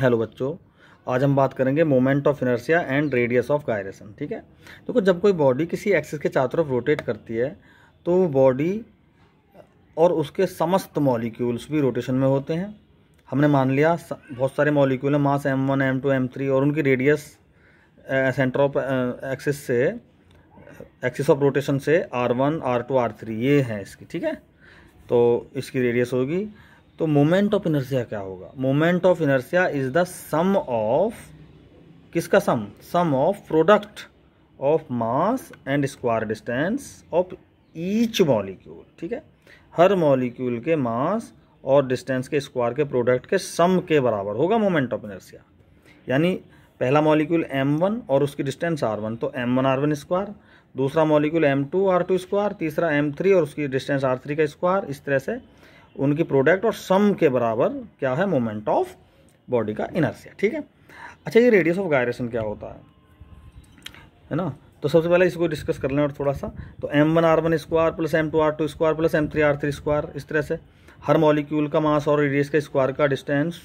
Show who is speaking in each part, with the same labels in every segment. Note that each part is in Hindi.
Speaker 1: हेलो बच्चों आज हम बात करेंगे moment of inertia and radius of gyration ठीक है देखो तो जब कोई बॉडी किसी एक्सिस के चारों तरफ रोटेट करती है तो बॉडी और उसके समस्त मॉलिक्यूल्स भी रोटेशन में होते हैं हमने मान लिया बहुत सारे मॉलिक्यूल हैं mass M one M two M three और उनकी रेडियस सेंटर ऑफ एक्सिस से एक्सिस ऑफ रोटेशन से R one R two R three ये है इसकी ठीक है तो इसकी रेडियस होगी तो मोमेंट ऑफ इनर्सिया क्या होगा moment of inertia is the sum of किसका sum sum of product of mass and square distance of each molecule ठीक है हर मॉलिक्यूल के मास और डिस्टेंस के स्क्वायर के प्रोडक्ट के सम के बराबर होगा मोमेंट ऑफ इनर्सिया यानी पहला मॉलिक्यूल m1 और उसकी डिस्टेंस r1 तो m1 r1 स्क्वायर दूसरा मॉलिक्यूल m2 r2 स्क्वायर तीसरा m3 और उसकी डिस्टेंस r3 का स्क्वायर इस तरह से उनकी प्रोडक्ट और सम के बराबर क्या है मोमेंट ऑफ बॉडी का इनर्सिया ठीक है अच्छा ये रेडियस ऑफ गायरेशन क्या होता है है ना तो सबसे पहले इसको डिस्कस कर लें और थोड़ा सा तो M one R one square plus M two R two square plus M three R three square इस तरह से हर मॉलिक्यूल का मास और रेडियस का स्क्वायर का डिस्टेंस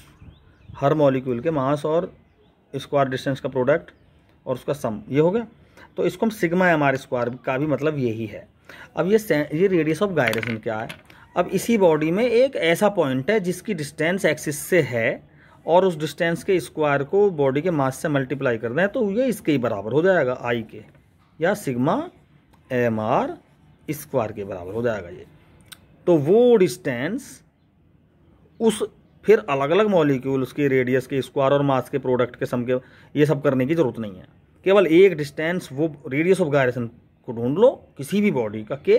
Speaker 1: हर मॉलिक्यूल के मास और स्क्वायर डिस्टेंस का प्रोडक्ट और उसका सम ये हो गया तो इसको हम सिग्मा एम आर स्क्वायर का भी मतलब यही है अब ये ये रेडियस ऑफ गायरेशन क्या है अब इसी बॉडी में एक ऐसा पॉइंट है जिसकी डिस्टेंस एक्सिस से है और उस डिस्टेंस के स्क्वायर को बॉडी के मास से मल्टीप्लाई कर दें तो ये इसके ही बराबर हो जाएगा आई के या सिग्मा एम आर स्क्वायर के बराबर हो जाएगा ये तो वो डिस्टेंस उस फिर अलग अलग मॉलिक्यूल उसके रेडियस के स्क्वायर और मास के प्रोडक्ट के सम के ये सब करने की ज़रूरत नहीं है केवल एक डिस्टेंस वो रेडियस ऑफ गायरेशन को ढूंढ लो किसी भी बॉडी का के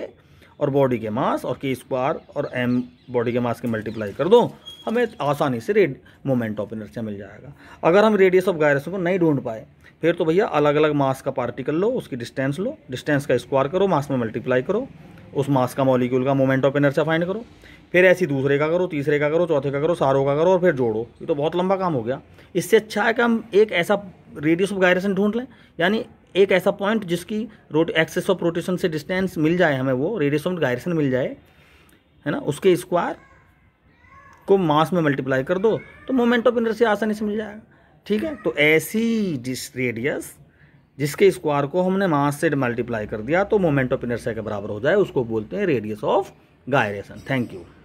Speaker 1: और बॉडी के मास और के स्क्वायर और एम बॉडी के मास के मल्टीप्लाई कर दो हमें आसानी से रेड मोमेंट ऑफ इनर्शिया मिल जाएगा अगर हम रेडियस ऑफ गायरेशन को नहीं ढूंढ पाए फिर तो भैया अलग अलग मास का पार्टिकल लो उसकी डिस्टेंस लो डिस्टेंस का स्क्वायर करो मास में मल्टीप्लाई करो उस मास का मॉलिक्यूल का मोमेंट ऑफ इनर्शिया फाइंड करो फिर ऐसी दूसरे का करो तीसरे का करो चौथे का करो सारों का करो और फिर जोड़ो ये तो बहुत लंबा काम हो गया इससे अच्छा है कि हम एक ऐसा रेडियस ऑफ गायरेशन ढूंढ लें यानी एक ऐसा पॉइंट जिसकी रोट एक्सेस ऑफ रोटेशन से डिस्टेंस मिल जाए हमें वो रेडियस ऑफ गायरेशन मिल जाए है ना उसके स्क्वायर को मास में मल्टीप्लाई कर दो तो मोमेंट ऑफ इनर्शिया आसानी से मिल जाएगा ठीक है तो ऐसी जिस रेडियस जिसके स्क्वायर को हमने मास से मल्टीप्लाई कर दिया तो मोमेंट ऑफ इनर्सिया के बराबर हो जाए उसको बोलते हैं radius of gyration thank you